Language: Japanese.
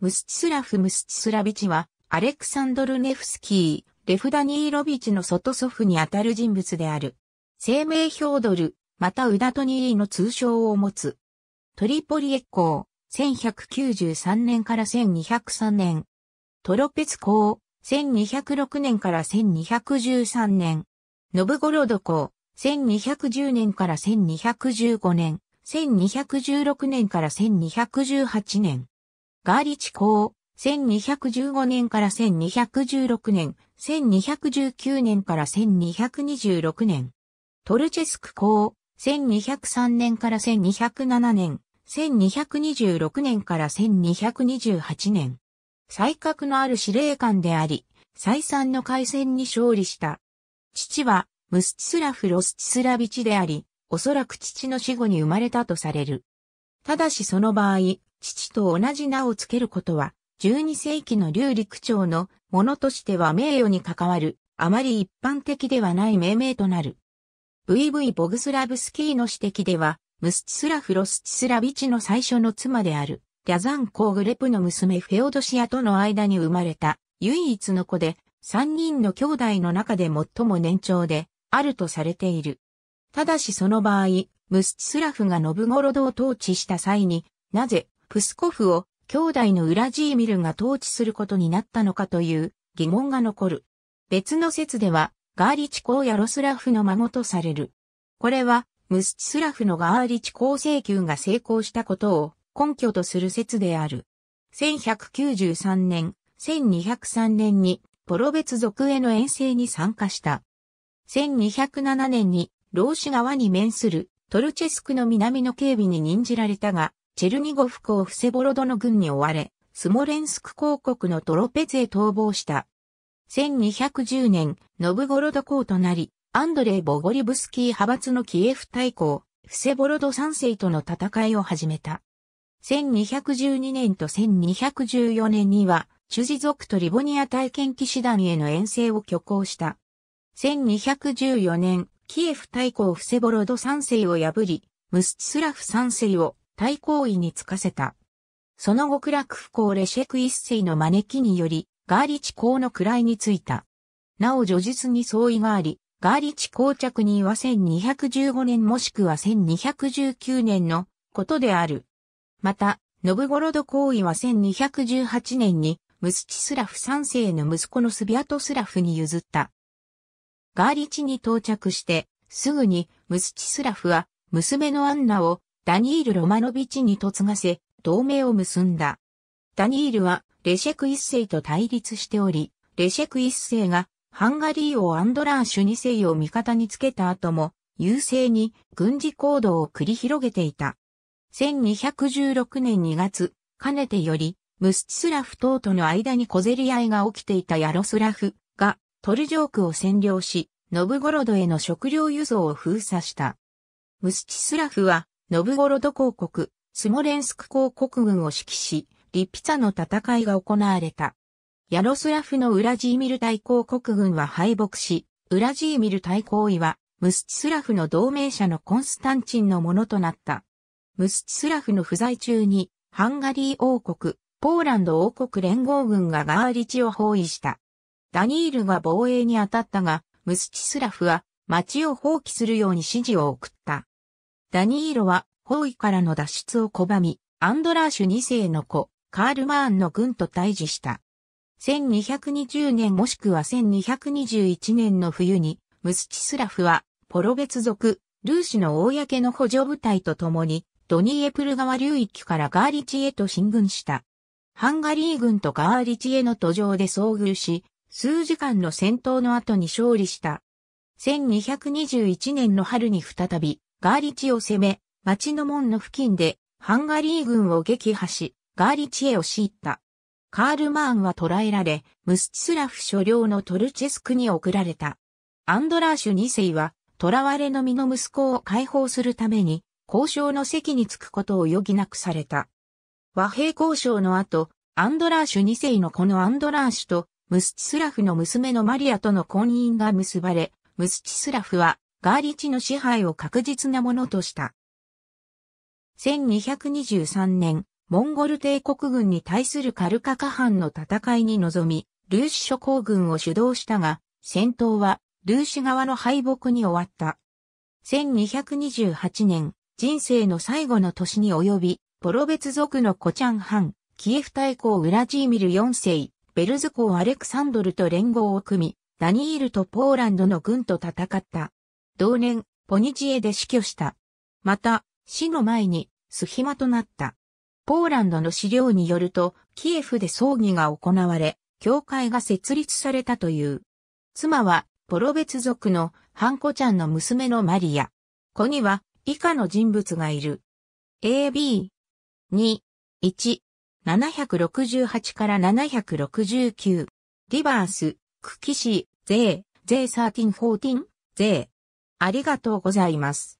ムスチスラフ・ムスチスラビチは、アレクサンドル・ネフスキー、レフダニーロビチの外祖父にあたる人物である。生命ヒョードル、またウダトニーの通称を持つ。トリポリエコー、1193年から1203年。トロペツコー、1206年から1213年。ノブゴロドコー、1210年から1215年。1216年から1218年。ガーリチ公、1215年から1216年、1219年から1226年。トルチェスク公、1203年から1207年、1226年から1228年。才覚のある司令官であり、再三の海戦に勝利した。父は、ムスチスラフ・ロスチスラビチであり、おそらく父の死後に生まれたとされる。ただしその場合、父と同じ名を付けることは、12世紀の劉陸長のものとしては名誉に関わる、あまり一般的ではない命名となる。VV ボグスラブスキーの指摘では、ムスチスラフ・ロスチスラビチの最初の妻である、リャザン・コーグレプの娘フェオドシアとの間に生まれた唯一の子で、三人の兄弟の中で最も年長で、あるとされている。ただしその場合、ムスチスラフがノブゴロドを統治した際に、なぜプスコフを兄弟のウラジーミルが統治することになったのかという疑問が残る。別の説では、ガーリチ公やロスラフの孫とされる。これは、ムスチスラフのガーリチ公請求が成功したことを根拠とする説である。1193年、1203年にポロベツ族への遠征に参加した。1207年に、老子川に面するトルチェスクの南の警備に任じられたが、チェルニゴフ港フセボロドの軍に追われ、スモレンスク公国のトロペツへ逃亡した。1210年、ノブゴロド公となり、アンドレイ・ボゴリブスキー派閥のキエフ大公、フセボロド三世との戦いを始めた。1212年と1214年には、チュジ族とリボニア体験騎士団への遠征を挙行した。1214年、キエフ大公フセボロド三世を破り、ムスチスラフ三世を大行位につかせた。その後クラクフ公レシェク一世の招きにより、ガーリチ公の位についた。なお序述に相違があり、ガーリチ公着には1215年もしくは1219年のことである。また、ノブゴロド公位は1218年に、ムスチスラフ三世の息子のスビアトスラフに譲った。ガーリチに到着して、すぐにムスチスラフは娘のアンナをダニール・ロマノビチに嫁がせ、同盟を結んだ。ダニールは、レシェク一世と対立しており、レシェク一世が、ハンガリー王アンドラーシュ二世を味方につけた後も、優勢に軍事行動を繰り広げていた。1216年2月、かねてより、ムスチスラフ等との間に小競り合いが起きていたヤロスラフが、トルジョークを占領し、ノブゴロドへの食料輸送を封鎖した。ムスチスラフは、ノブゴロド公国、スモレンスク公国軍を指揮し、リピツァの戦いが行われた。ヤロスラフのウラジーミル大公国軍は敗北し、ウラジーミル大公位は、ムスチスラフの同盟者のコンスタンチンのものとなった。ムスチスラフの不在中に、ハンガリー王国、ポーランド王国連合軍がガーリチを包囲した。ダニールが防衛に当たったが、ムスチスラフは町を放棄するように指示を送った。ダニーロは、包囲からの脱出を拒み、アンドラーシュ2世の子、カール・マーンの軍と対峙した。1220年もしくは1221年の冬に、ムスチスラフは、ポロベツ族、ルーシュの公の補助部隊と共に、ドニエプル川流域からガーリチへと進軍した。ハンガリー軍とガーリチへの途上で遭遇し、数時間の戦闘の後に勝利した。1221年の春に再び、ガーリチを攻め、町の門の付近でハンガリー軍を撃破し、ガーリチへ押し入った。カール・マーンは捕らえられ、ムスチスラフ所領のトルチェスクに送られた。アンドラーシュ2世は、捕らわれの身の息子を解放するために、交渉の席に着くことを余儀なくされた。和平交渉の後、アンドラーシュ2世のこのアンドラーシュと、ムスチスラフの娘のマリアとの婚姻が結ばれ、ムスチスラフはガーリチの支配を確実なものとした。1223年、モンゴル帝国軍に対するカルカカ藩の戦いに臨み、ルーシ諸侯軍を主導したが、戦闘はルーシ側の敗北に終わった。1228年、人生の最後の年に及び、ポロベツ族のコチャン藩、キエフ大公ウラジーミル4世、ベルズ公アレクサンドルと連合を組み、ダニールとポーランドの軍と戦った。同年、ポニジエで死去した。また、死の前に、スヒマとなった。ポーランドの資料によると、キエフで葬儀が行われ、教会が設立されたという。妻は、ポロベツ族のハンコちゃんの娘のマリア。子には、以下の人物がいる。A, B, 2, 1, 768から769。リバース、クキシー、ゼー、ゼー13、14、ゼー。ありがとうございます。